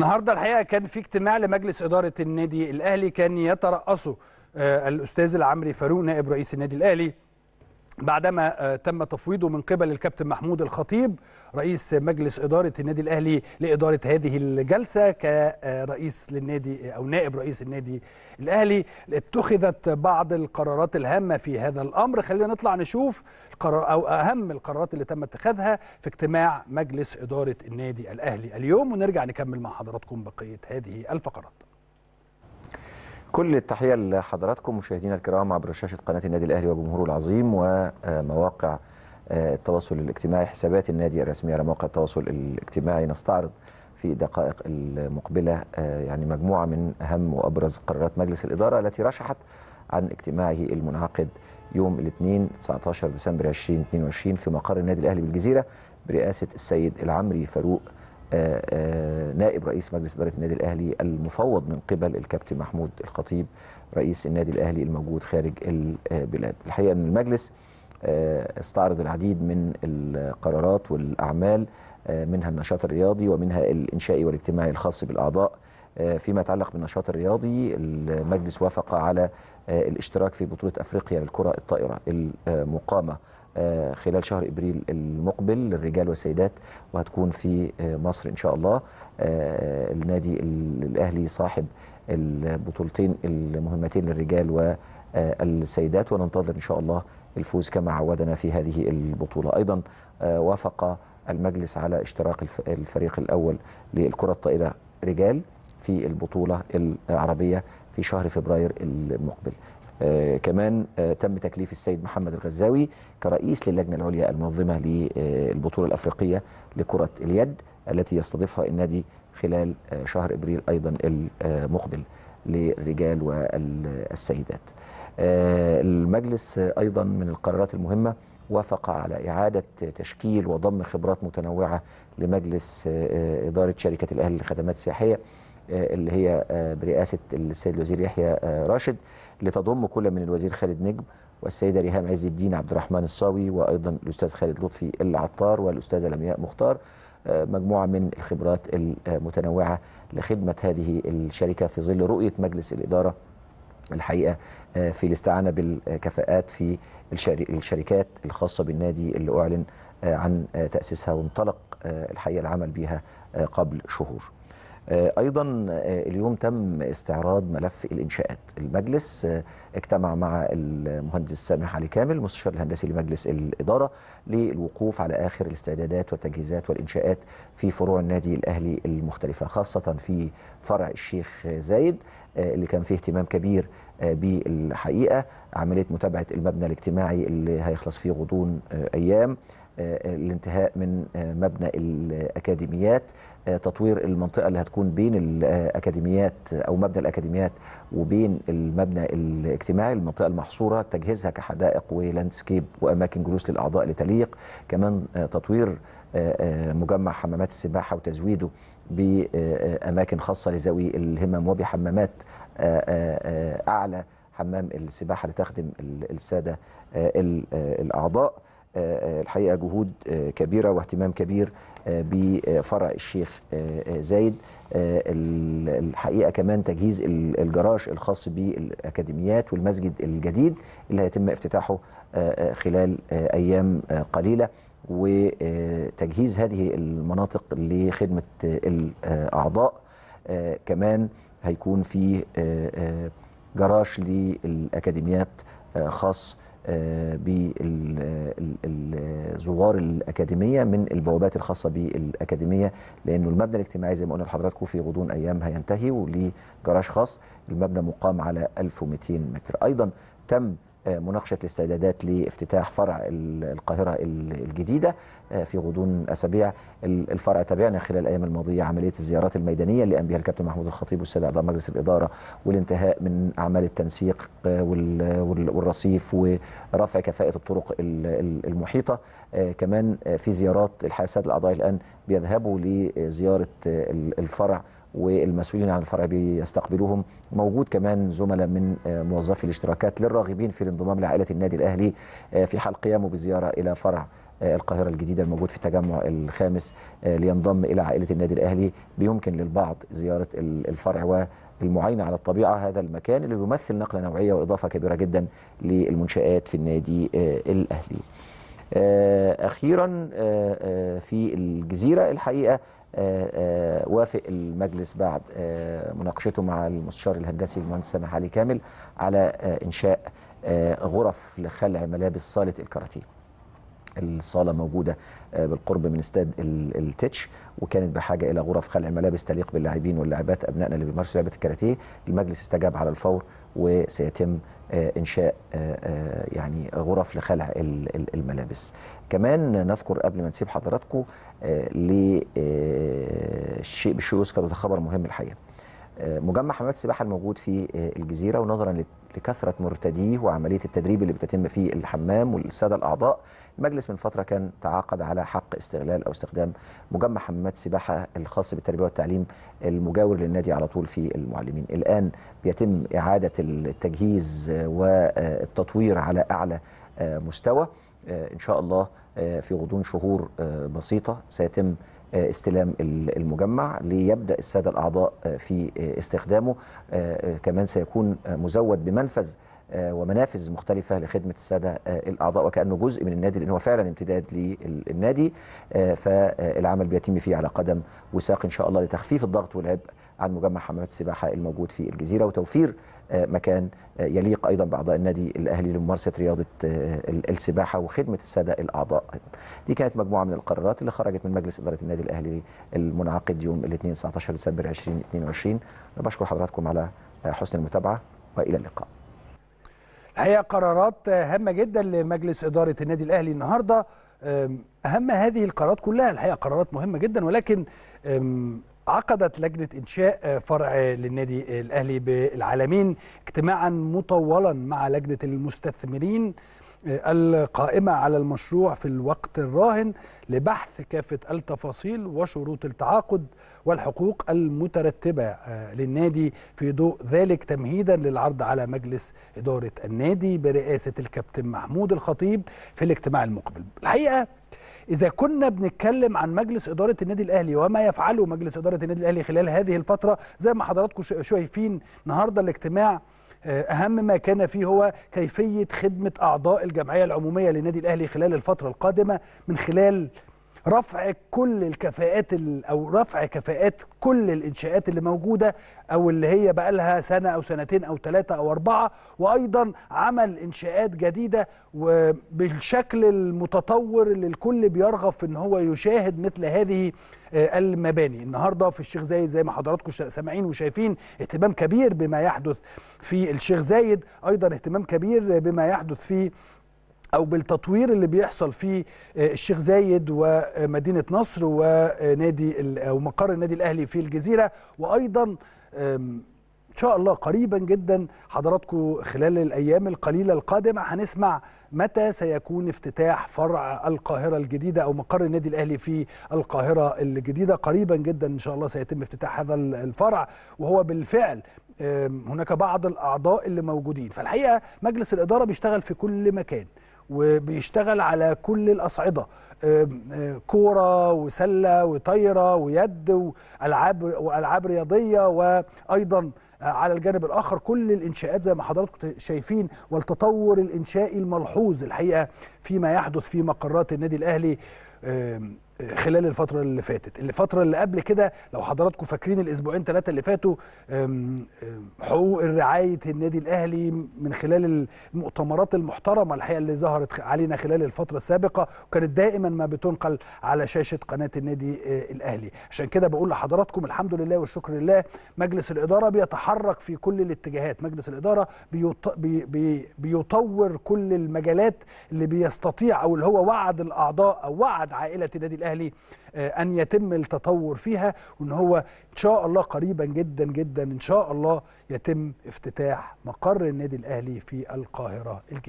النهارده الحقيقه كان في اجتماع لمجلس اداره النادي الاهلي كان يترأسه آه، الاستاذ العمري فاروق نائب رئيس النادي الاهلي بعدما آه، تم تفويضه من قبل الكابتن محمود الخطيب رئيس مجلس إدارة النادي الأهلي لإدارة هذه الجلسة كرئيس للنادي أو نائب رئيس النادي الأهلي اتخذت بعض القرارات الهامة في هذا الأمر خلينا نطلع نشوف القرار أو أهم القرارات اللي تم اتخاذها في اجتماع مجلس إدارة النادي الأهلي اليوم ونرجع نكمل مع حضراتكم بقية هذه الفقرات كل التحيه لحضراتكم مشاهدينا الكرام عبر شاشه قناه النادي الاهلي وجمهوره العظيم ومواقع آه، التواصل الاجتماعي حسابات النادي الرسميه على مواقع التواصل الاجتماعي نستعرض في دقائق المقبله آه، يعني مجموعه من اهم وابرز قرارات مجلس الاداره التي رشحت عن اجتماعه المنعقد يوم الاثنين 19 ديسمبر 2022 في مقر النادي الاهلي بالجزيره برئاسه السيد العمري فاروق آه، آه، نائب رئيس مجلس إدارة النادي الأهلي المفوض من قبل الكابتن محمود الخطيب رئيس النادي الأهلي الموجود خارج البلاد الحقيقة أن المجلس آه، استعرض العديد من القرارات والأعمال منها النشاط الرياضي ومنها الإنشائي والاجتماعي الخاص بالأعضاء فيما يتعلق بالنشاط الرياضي المجلس وافق على الاشتراك في بطولة أفريقيا للكرة الطائرة المقامة آه، خلال شهر ابريل المقبل للرجال والسيدات وهتكون في آه، مصر ان شاء الله آه، النادي الاهلي صاحب البطولتين المهمتين للرجال والسيدات وننتظر ان شاء الله الفوز كما عودنا في هذه البطوله ايضا وافق المجلس على اشتراك الفريق الاول للكره الطائره رجال في البطوله العربيه في شهر فبراير المقبل آه، كمان آه، تم تكليف السيد محمد الغزاوي كرئيس للجنة العليا المنظمة للبطولة الأفريقية لكرة اليد التي يستضيفها النادي خلال آه، شهر إبريل أيضا المقبل للرجال والسيدات المجلس أيضا من القرارات المهمة وافق على إعادة تشكيل وضم خبرات متنوعة لمجلس إدارة شركة الأهلي للخدمات السياحية اللي هي برئاسة السيد الوزير يحيى راشد لتضم كل من الوزير خالد نجم والسيدة ريهام عز الدين عبد الرحمن الصاوي وأيضا الأستاذ خالد لطفي العطار والأستاذة لمياء مختار آه، مجموعة من الخبرات المتنوعة لخدمة هذه الشركة في ظل رؤية مجلس الإدارة الحقيقة آه، في الاستعانة بالكفاءات في الشركات الخاصة بالنادي اللي أعلن آه، عن تأسيسها وانطلق الحقيقة العمل بها قبل شهور آه، ايضا آه، اليوم تم استعراض ملف الانشاءات المجلس آه، اجتمع مع المهندس سامح علي كامل المستشار الهندسي لمجلس الاداره للوقوف على اخر الاستعدادات والتجهيزات والانشاءات في فروع النادي الاهلي المختلفه خاصه في فرع الشيخ زايد اللي كان فيه اهتمام كبير بالحقيقه عمليه متابعه المبنى الاجتماعي اللي هيخلص فيه غضون ايام آه، الانتهاء من آه، مبنى الأكاديميات آه، تطوير المنطقة اللي هتكون بين الأكاديميات أو مبنى الأكاديميات وبين المبنى الاجتماعي المنطقة المحصورة تجهيزها كحدائق ولاندسكيب وأماكن جلوس للأعضاء لتليق كمان تطوير مجمع حمامات السباحة وتزويده بأماكن خاصة لذوي الهمم وبحمامات أعلى حمام السباحة لتخدم السادة الأعضاء آه، آه، الحقيقه جهود آه، كبيره واهتمام كبير بفرع الشيخ زايد الحقيقه كمان تجهيز الجراج الخاص بالاكاديميات والمسجد الجديد اللي هيتم افتتاحه خلال ايام قليله وتجهيز هذه المناطق لخدمه الاعضاء كمان هيكون في جراج للاكاديميات خاص آه، بالزوار الاكاديميه من البوابات الخاصه بالاكاديميه لانه المبنى الاجتماعي زي ما قلنا لحضراتكم في غضون ايام هينتهي وليه جراج خاص المبنى مقام على 1200 متر ايضا تم مناقشة الاستعدادات لافتتاح فرع القاهرة الجديدة آه، في غضون أسابيع الفرع تابعنا خلال الأيام الماضية عملية الزيارات الميدانية اللي قام بها الكابتن محمود الخطيب والسادة أعضاء مجلس الإدارة والانتهاء من أعمال التنسيق آه، والرصيف ورفع كفاءة الطرق المحيطة آه، كمان في زيارات الحاسات الأعضاء الآن بيذهبوا لزيارة الفرع والمسؤولين عن الفرع بيستقبلوهم موجود كمان زملاء من آه، موظفي الاشتراكات للراغبين في الانضمام لعائله النادي الاهلي آه، في حال قيامه بزياره الى فرع آه، القاهرة الجديدة الموجود في التجمع الخامس لينضم إلى عائلة النادي الأهلي بيمكن للبعض زيارة الفرع والمعاينة على الطبيعة هذا المكان اللي بيمثل نقلة نوعية وإضافة كبيرة جدا للمنشآت في النادي الأهلي أخيرا في الجزيرة الحقيقة آه، آه، وافق المجلس بعد آه، مناقشته مع المستشار الهندسي المهندس سامح علي كامل على إنشاء غرف لخلع ملابس صالة الكراتين الصاله موجوده آه، بالقرب من استاد التتش وكانت بحاجه الى غرف خلع ملابس تليق باللاعبين واللاعبات ابنائنا اللي بيمارسوا لعبه الكاراتيه المجلس استجاب على الفور وسيتم آه، انشاء آه، يعني غرف لخلع الملابس كمان نذكر قبل ما نسيب حضراتكم لشيء بشيء يذكر وده خبر مهم الحقيقه مجمع حمامات السباحه الموجود في الجزيره ونظرا لكثره مرتديه وعمليه التدريب اللي بتتم في الحمام والساده الاعضاء مجلس من فترة كان تعاقد على حق استغلال أو استخدام مجمع حمامات سباحه الخاص بالتربية والتعليم المجاور للنادي على طول في المعلمين الآن بيتم إعادة التجهيز والتطوير على أعلى مستوى إن شاء الله في غضون شهور بسيطة سيتم استلام المجمع ليبدا الساده الاعضاء في استخدامه كمان سيكون مزود بمنفذ آه، ومنافذ مختلفه لخدمه الساده آه، الاعضاء وكانه جزء من النادي لان هو فعلا امتداد للنادي آه، فالعمل بيتم فيه على قدم وساق ان شاء الله لتخفيف الضغط والعبء عن مجمع حمامات السباحه الموجود في الجزيره وتوفير مكان يليق ايضا باعضاء النادي الاهلي لممارسه رياضه السباحه وخدمه الساده الاعضاء. دي كانت مجموعه من القرارات اللي خرجت من مجلس اداره النادي الاهلي المنعقد يوم الاثنين 19 ديسمبر 2022. انا بشكر حضراتكم على حسن المتابعه والى اللقاء. هي قرارات هامه جدا لمجلس اداره النادي الاهلي النهارده اهم هذه القرارات كلها الحقيقه قرارات مهمه جدا ولكن عقدت لجنه انشاء فرع للنادي الاهلي بالعالمين اجتماعا مطولا مع لجنه المستثمرين القائمة على المشروع في الوقت الراهن لبحث كافة التفاصيل وشروط التعاقد والحقوق المترتبة آه، للنادي في ضوء ذلك تمهيدا للعرض على مجلس إدارة النادي برئاسة الكابتن محمود الخطيب في الاجتماع المقبل الحقيقة إذا كنا بنتكلم عن مجلس إدارة النادي الأهلي وما يفعله مجلس إدارة النادي الأهلي خلال هذه الفترة زي ما حضراتكم شايفين النهاردة الاجتماع آه، اهم ما كان فيه هو كيفيه خدمه اعضاء الجمعيه العموميه للنادي الاهلي خلال الفتره القادمه من خلال رفع كل الكفاءات او رفع كفاءات كل الانشاءات اللي موجوده او اللي هي بقى لها سنه او سنتين او ثلاثه او اربعه وايضا عمل انشاءات جديده وبالشكل المتطور اللي الكل بيرغب في ان هو يشاهد مثل هذه آه، المباني النهارده في الشيخ زايد زي ما حضراتكم سامعين وشايفين اهتمام كبير بما يحدث في الشيخ زايد ايضا اهتمام كبير بما يحدث في او بالتطوير اللي بيحصل في آه، الشيخ زايد ومدينه نصر ونادي او مقر النادي الاهلي في الجزيره وايضا ان شاء الله قريبا جدا حضراتكم خلال الايام القليله القادمه هنسمع متى سيكون افتتاح فرع القاهره الجديده او مقر النادي الاهلي في القاهره الجديده قريبا جدا ان شاء الله سيتم افتتاح هذا الفرع وهو بالفعل هناك بعض الاعضاء اللي موجودين فالحقيقه مجلس الاداره بيشتغل في كل مكان وبيشتغل على كل الاصعده كوره وسله وطايره ويد والعاب والعاب رياضيه وايضا على الجانب الاخر كل الانشاءات زي ما حضراتكم شايفين والتطور الانشائي الملحوظ الحقيقه فيما يحدث في مقرات النادي الاهلي خلال الفترة اللي فاتت الفترة اللي قبل كده لو حضراتكم فاكرين الأسبوعين ثلاثة اللي فاتوا حقوق الرعاية النادي الأهلي من خلال المؤتمرات المحترمة الحقيقة اللي ظهرت علينا خلال الفترة السابقة وكانت دائما ما بتنقل على شاشة قناة النادي آه، الأهلي عشان كده بقول لحضراتكم الحمد لله والشكر لله مجلس الإدارة بيتحرك في كل الاتجاهات مجلس الإدارة بيطور كل المجالات اللي بيستطيع أو اللي هو وعد الأعضاء أو وعد عائلة النادي الأهلي الاهلي آه، ان يتم التطور فيها وان هو ان شاء الله قريبا جدا جدا ان شاء الله يتم افتتاح مقر النادي الاهلي في القاهره الجديده